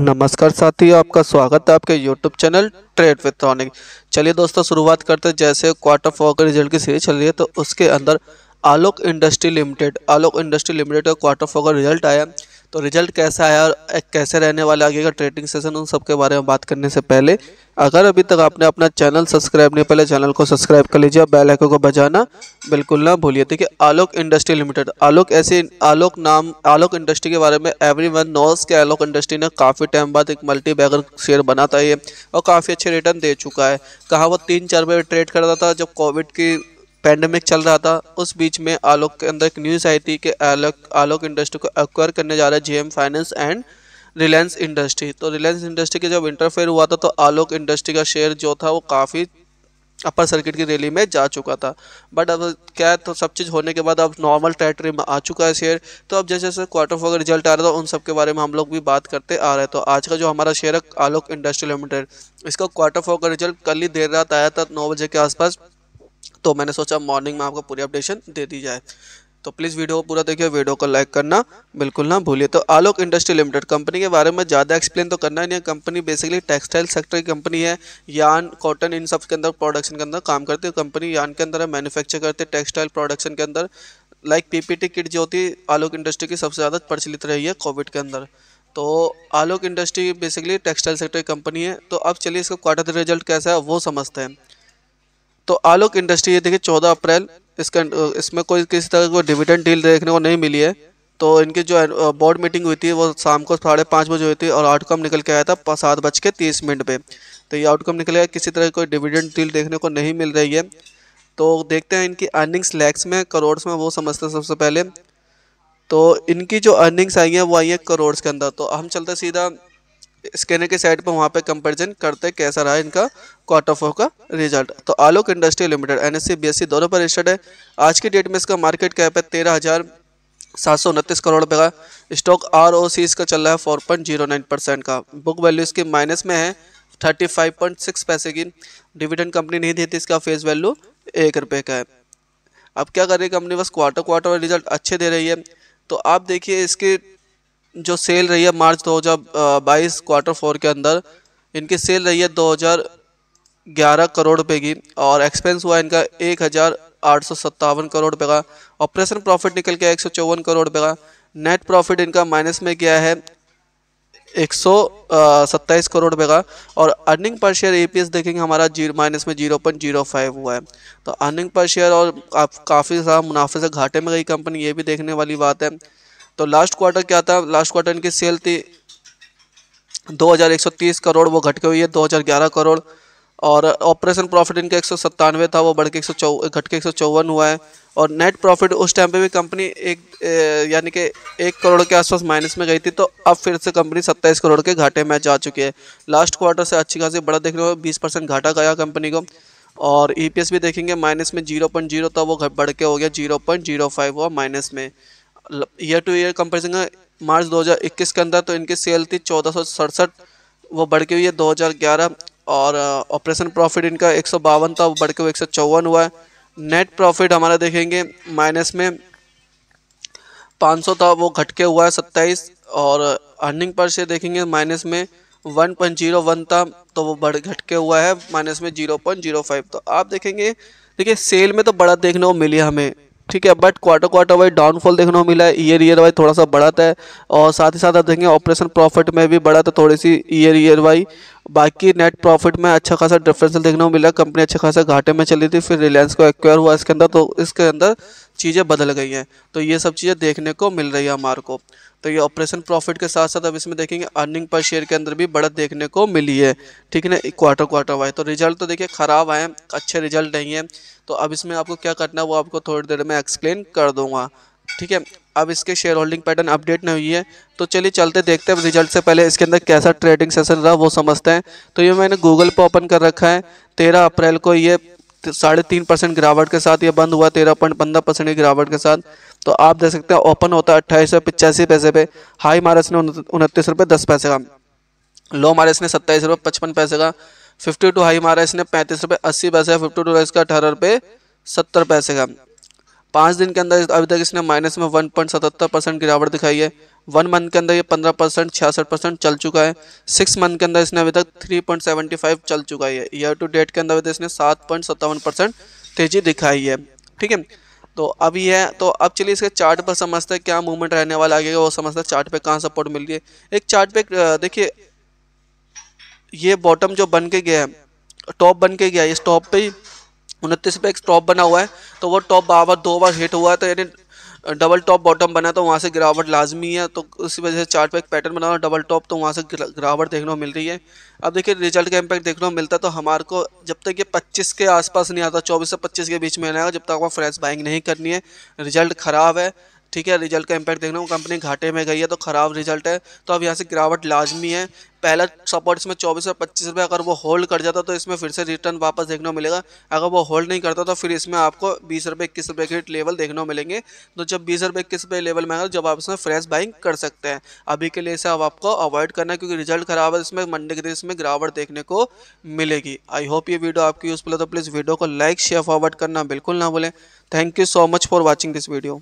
नमस्कार साथियों आपका स्वागत है आपके YouTube channel trade with tonic चलिए दोस्तों शुरुआत करते हैं जैसे क्वार्टर फोर के रिजल्ट की सीरीज चल रही है तो उसके अंदर Alok industry limited Alok industry limited का क्वार्टर फोर का रिजल्ट आया तो रिजल्ट कैसा आया और कैसे रहने वाला आगे का ट्रेडिंग सेशन उन सब के बारे में बात करने से पहले अगर अभी तक आपने अपना चैनल सब्सक्राइब नहीं पहले चैनल को सब्सक्राइब कर लीजिए और बेल आइकन को बजाना बिल्कुल ना भूलिए देखिए आलोक इंडस्ट्री लिमिटेड आलोक ऐसे आलोक नाम आलोक इंडस्ट्री के बारे में एवरी वन नोस के आलोक इंडस्ट्री ने काफ़ी टाइम बाद एक मल्टी बैगर शेयर बनाता है और काफ़ी अच्छे रिटर्न दे चुका है कहा वो तीन चार रुपये ट्रेड करता था जब कोविड की पैंडमिक चल रहा था उस बीच में आलोक के अंदर एक न्यूज़ आई थी कि आलोक आलोक इंडस्ट्री को एक्वायर करने जा रहा है GM finance and Reliance industry तो रिलायंस इंडस्ट्री के जब इंटरफेयर हुआ था तो आलोक इंडस्ट्री का शेयर जो था वो काफ़ी अपर सर्किट की रैली में जा चुका था बट अब क्या तो सब चीज़ होने के बाद अब नॉर्मल टेरेटरी में आ चुका है शेयर तो अब जैसे जैसे क्वार्टर फोर का रिजल्ट आ रहा था उन सब के बारे में हम लोग भी बात करते आ रहे तो आज का जो हमारा शेयर है आलोक इंडस्ट्री लिमिटेड इसका क्वार्टर फोर का रिजल्ट कल ही देर रात आया था नौ बजे के आसपास तो मैंने सोचा मॉर्निंग में आपको पूरी अपडेशन दे दी जाए तो प्लीज़ वीडियो को पूरा देखिए वीडियो को लाइक करना बिल्कुल ना भूलिए तो आलोक इंडस्ट्री लिमिटेड कंपनी के बारे में ज़्यादा एक्सप्लेन तो करना नहीं है कंपनी बेसिकली टेक्सटाइल सेक्टर की कंपनी है यान कॉटन इन सब के अंदर प्रोडक्शन के अंदर काम करती है कंपनी यान के अंदर है मैन्युफैक्चर करती है टेक्सटाइल प्रोडक्शन के अंदर लाइक पीपीटी किट जो होती है आलोक इंडस्ट्री की सबसे ज़्यादा प्रचलित रही है कोविड के अंदर तो Alok industry basically textile sector की कंपनी है तो अब चलिए इसका क्वार्टर रिजल्ट कैसा है वो समझते हैं तो आलोक इंडस्ट्री ये देखिए चौदह अप्रैल इसका इसमें कोई किसी तरह कोई डिविडेंड डील देखने को नहीं मिली है तो इनकी जो बोर्ड मीटिंग हुई थी वो शाम को साढ़े पाँच बजे हुई थी और आउटकम निकल के आया था सात बज के तीस मिनट पर तो ये आउटकम निकल गया किसी तरह कोई डिविडेंड डील देखने को नहीं मिल रही है तो देखते हैं इनकी अर्निंग्स लैक्स में करोड़ में वो समझते हैं सबसे पहले तो इनकी जो अर्निंग्स आई हैं वो आई हैं करोड़ के अंदर तो हम चलते सीधा स्कैनर के साइड पर वहाँ पे कंपेरिजन करते कैसा रहा है इनका क्वार्टर फोर का रिजल्ट तो Alok industry limited N S दोनों पर रजिस्टर्ड है आज की डेट में इसका मार्केट कैप है तेरह हज़ार सात सौ उनतीस करोड़ रुपये का स्टॉक आर ओ सी इसका चल रहा है four point zero nine percent का बुक वैल्यू इसके माइनस में है थर्टी फाइव पॉइंट सिक्स पैसे की डिविडेंड कंपनी नहीं देती इसका फेस वैल्यू एक रुपये का है अब क्या कर रही है कंपनी बस क्वार्टर क्वार्टर रिजल्ट अच्छे दे रही है तो आप देखिए इसके जो सेल रही है मार्च 2022 क्वार्टर फोर के अंदर इनकी सेल रही है 2011 करोड़ रुपए की और एक्सपेंस हुआ इनका एक हज़ार आठ सौ सत्तावन करोड़ रुपये का ऑपरेशन प्रॉफिट निकल के एक सौ चौवन करोड़ रुपये का नेट प्रॉफिट इनका माइनस में गया है एक सौ सत्ताईस करोड़ रुपये का और अर्निंग पर शेयर एपीएस देखेंगे हमारा जीरो माइनस में जीरो पॉइंट जीरो फाइव हुआ है तो अर्निंग पर शेयर और आप काफ़ी सारा मुनाफे से घाटे में गई कंपनी ये भी देखने वाली बात है तो लास्ट क्वार्टर क्या था लास्ट क्वार्टर इनकी सेल थी 2130 करोड़ वो घट के हुई है 2011 करोड़ और ऑपरेशन प्रॉफिट इनका एक था वो बढ़ के एक घट के एक हुआ है और नेट प्रॉफिट उस टाइम पे भी कंपनी एक यानी कि एक करोड़ के आसपास माइनस में गई थी तो अब फिर से कंपनी 27 करोड़ के घाटे में जा चुकी है लास्ट क्वार्टर से अच्छी खासी बड़ा देखने को 20 परसेंट घाटा गया कंपनी को और ईपीएस e भी देखेंगे माइनस में जीरो पॉइंट जीरो था वो बढ़ के हो गया जीरो पॉइंट जीरो फाइव हुआ माइनस में ईयर टू ईयर कंपेरिजन का मार्च 2021 के अंदर तो इनकी सेल थी चौदह वो बढ़ के हुई है 2011 और ऑपरेशन प्रॉफिट इनका एक था वो बढ़ के हुआ एक हुआ है नेट प्रॉफिट हमारा देखेंगे माइनस में 500 था वो घट के हुआ है 27 और अर्निंग पर से देखेंगे माइनस में 1.01 था तो वो बढ़ घट के हुआ है माइनस में 0.05 तो आप देखेंगे देखिए सेल में तो बड़ा देखने को मिली हमें ठीक है but quarter quarter wise downfall देखने को मिला है ईयर ईयर वाइज थोड़ा सा बढ़ा है और साथ ही साथ आप देखेंगे ऑपरेशन प्रॉफिट में भी बढ़ा था तो थोड़ी सी ईयर ईयर वाइज बाकी नेट प्रॉफिट में अच्छा खासा डिफरेंसल देखने को मिला कंपनी अच्छा खासा घाटे में चली थी फिर रिलायंस को एक्वायर हुआ इसके अंदर तो इसके अंदर चीज़ें बदल गई हैं तो ये सब चीज़ें देखने को मिल रही है हमारे को तो ये ऑपरेशन प्रॉफिट के साथ साथ अब इसमें देखेंगे अर्निंग पर शेयर के अंदर भी बढ़त देखने को मिली है ठीक है ना क्वार्टर क्वार्टर वाइज तो रिजल्ट तो देखिए ख़राब आए अच्छे रिजल्ट नहीं है तो अब इसमें आपको क्या करना है वो आपको थोड़ी देर में एक्सप्लेन कर दूंगा ठीक है अब इसके शेयर होल्डिंग पैटर्न अपडेट नहीं हुई है तो चलिए चलते देखते हैं रिजल्ट से पहले इसके अंदर कैसा ट्रेडिंग सेशन रहा वो समझते हैं तो ये मैंने गूगल पर ओपन कर रखा है तेरह अप्रैल को ये साढ़े तीन परसेंट गिरावट के साथ या बंद हुआ तेरह पॉइंट पंद्रह परसेंट की गिरावट के साथ तो आप देख सकते हैं ओपन होता है अट्ठाईस सौ पिचासी पैसे पे हाई मारस ने उनतीस रुपये दस पैसे का लो मारस ने सत्ताईस रुपये पचपन पैसे का फिफ्टी टू हाई मारस ने पैंतीस रुपये अस्सी पैसे का फिफ्टी टू का अठारह रुपये सत्तर पैसे का पाँच दिन के अंदर अभी तक इसने माइनस में वन पॉइंट सतहत्तर परसेंट गिरावट दिखाई है वन मंथ के अंदर ये पंद्रह परसेंट छियासठ परसेंट चल चुका है सिक्स मंथ के अंदर इसने अभी तक थ्री पॉइंट सेवेंटी फाइव चल चुका है ईयर टू डेट के अंदर अभी तक इसने सात पॉइंट सत्तावन परसेंट तेजी दिखाई है ठीक है तो अब ये है तो अब चलिए इसके चार्ट पर समझते हैं क्या मूवमेंट रहने वाला आगे वो समझते हैं चार्ट पे कहाँ सपोर्ट मिल रही है एक चार्ट पे देखिए ये बॉटम जो बन के गया है टॉप बन के गया है इस टॉप पे ही उनतीस पे एक टॉप बना हुआ है तो वो टॉप बार बार दो बार हिट हुआ है तो यानी डबल टॉप बॉटम बना तो वहाँ से गिरावट लाजमी है तो उसी वजह से चार्ट पर एक पैटर्न बना डबल टॉप तो वहाँ से गिरावट देखने को मिल रही है अब देखिए रिजल्ट का इम्पैक्ट देखने को मिलता तो हमारे को जब तक ये 25 के आसपास नहीं आता 24 से 25 के बीच में आएगा जब तक आपको फ्रेश बाइंग नहीं करनी है रिजल्ट ख़राब है ठीक है रिजल्ट का इम्पैक्ट देख रहा हूँ कंपनी घाटे में गई है तो ख़राब रिजल्ट है तो अब यहाँ से गिरावट लाजमी है पहला सपोर्ट इसमें चौबीस और पच्चीस रुपये अगर वो होल्ड कर जाता तो इसमें फिर से रिटर्न वापस देखने को मिलेगा अगर वो होल्ड नहीं करता तो फिर इसमें आपको बीस रुपये इक्कीस रुपये के लेवल देखने को मिलेंगे तो जब बीस रुपये इक्कीस रुपये लेवल में आएगा तो जब आप इसमें फ्रेश बाइंग कर सकते हैं अभी के लिए इसे अब आपको अवॉइड करना है क्योंकि रिजल्ट खराब है इसमें मंडे के दिन इसमें गिरावट देखने को मिलेगी आई होप ये वीडियो आपकी यूज़फुल है तो प्लीज़ वीडियो को लाइक शेयर फॉरवर्ड करना बिल्कुल ना भूलें thank you so much for watching this video